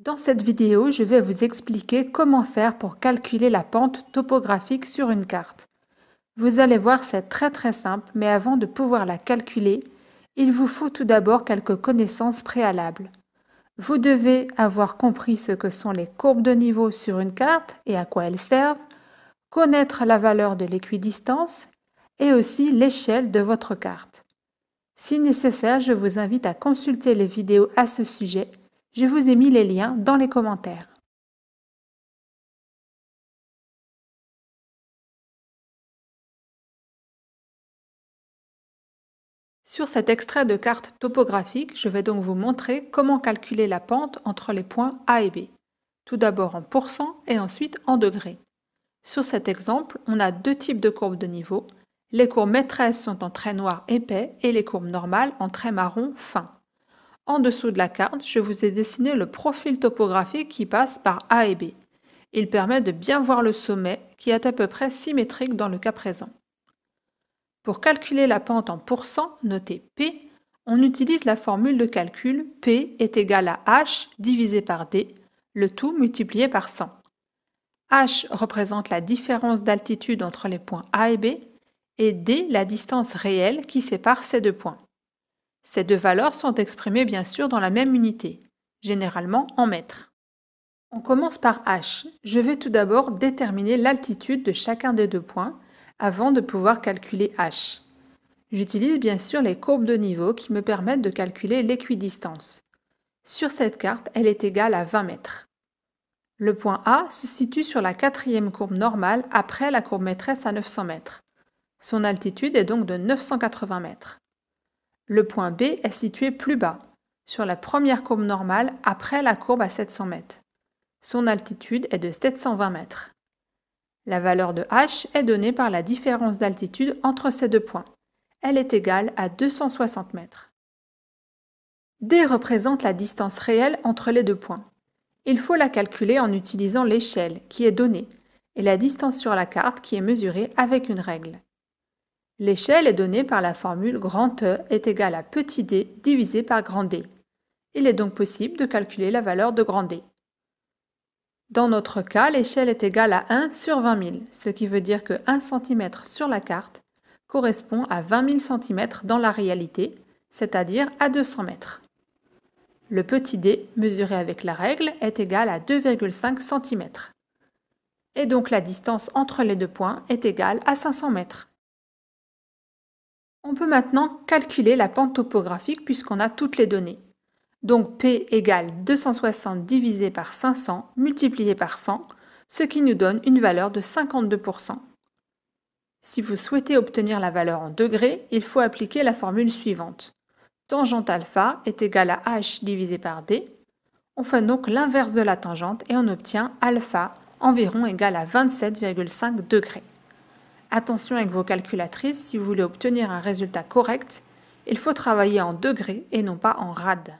Dans cette vidéo, je vais vous expliquer comment faire pour calculer la pente topographique sur une carte. Vous allez voir, c'est très très simple, mais avant de pouvoir la calculer, il vous faut tout d'abord quelques connaissances préalables. Vous devez avoir compris ce que sont les courbes de niveau sur une carte et à quoi elles servent, connaître la valeur de l'équidistance et aussi l'échelle de votre carte. Si nécessaire, je vous invite à consulter les vidéos à ce sujet je vous ai mis les liens dans les commentaires. Sur cet extrait de carte topographique, je vais donc vous montrer comment calculer la pente entre les points A et B. Tout d'abord en pourcent et ensuite en degrés. Sur cet exemple, on a deux types de courbes de niveau. Les courbes maîtresses sont en trait noir épais et les courbes normales en trait marron fin. En dessous de la carte, je vous ai dessiné le profil topographique qui passe par A et B. Il permet de bien voir le sommet qui est à peu près symétrique dans le cas présent. Pour calculer la pente en pourcent, notée P, on utilise la formule de calcul P est égal à H divisé par D, le tout multiplié par 100. H représente la différence d'altitude entre les points A et B et D la distance réelle qui sépare ces deux points. Ces deux valeurs sont exprimées bien sûr dans la même unité, généralement en mètres. On commence par H. Je vais tout d'abord déterminer l'altitude de chacun des deux points avant de pouvoir calculer H. J'utilise bien sûr les courbes de niveau qui me permettent de calculer l'équidistance. Sur cette carte, elle est égale à 20 mètres. Le point A se situe sur la quatrième courbe normale après la courbe maîtresse à 900 mètres. Son altitude est donc de 980 mètres. Le point B est situé plus bas, sur la première courbe normale après la courbe à 700 mètres. Son altitude est de 720 mètres. La valeur de h est donnée par la différence d'altitude entre ces deux points. Elle est égale à 260 mètres. D représente la distance réelle entre les deux points. Il faut la calculer en utilisant l'échelle qui est donnée et la distance sur la carte qui est mesurée avec une règle. L'échelle est donnée par la formule grand E est égale à petit d divisé par grand D. Il est donc possible de calculer la valeur de grand D. Dans notre cas, l'échelle est égale à 1 sur 20 000, ce qui veut dire que 1 cm sur la carte correspond à 20 000 cm dans la réalité, c'est-à-dire à 200 mètres. Le petit d, mesuré avec la règle, est égal à 2,5 cm. Et donc la distance entre les deux points est égale à 500 mètres. On peut maintenant calculer la pente topographique puisqu'on a toutes les données. Donc P égale 260 divisé par 500 multiplié par 100, ce qui nous donne une valeur de 52%. Si vous souhaitez obtenir la valeur en degrés, il faut appliquer la formule suivante. Tangente alpha est égale à h divisé par d. On fait donc l'inverse de la tangente et on obtient alpha environ égal à 27,5 degrés. Attention avec vos calculatrices, si vous voulez obtenir un résultat correct, il faut travailler en degrés et non pas en rad.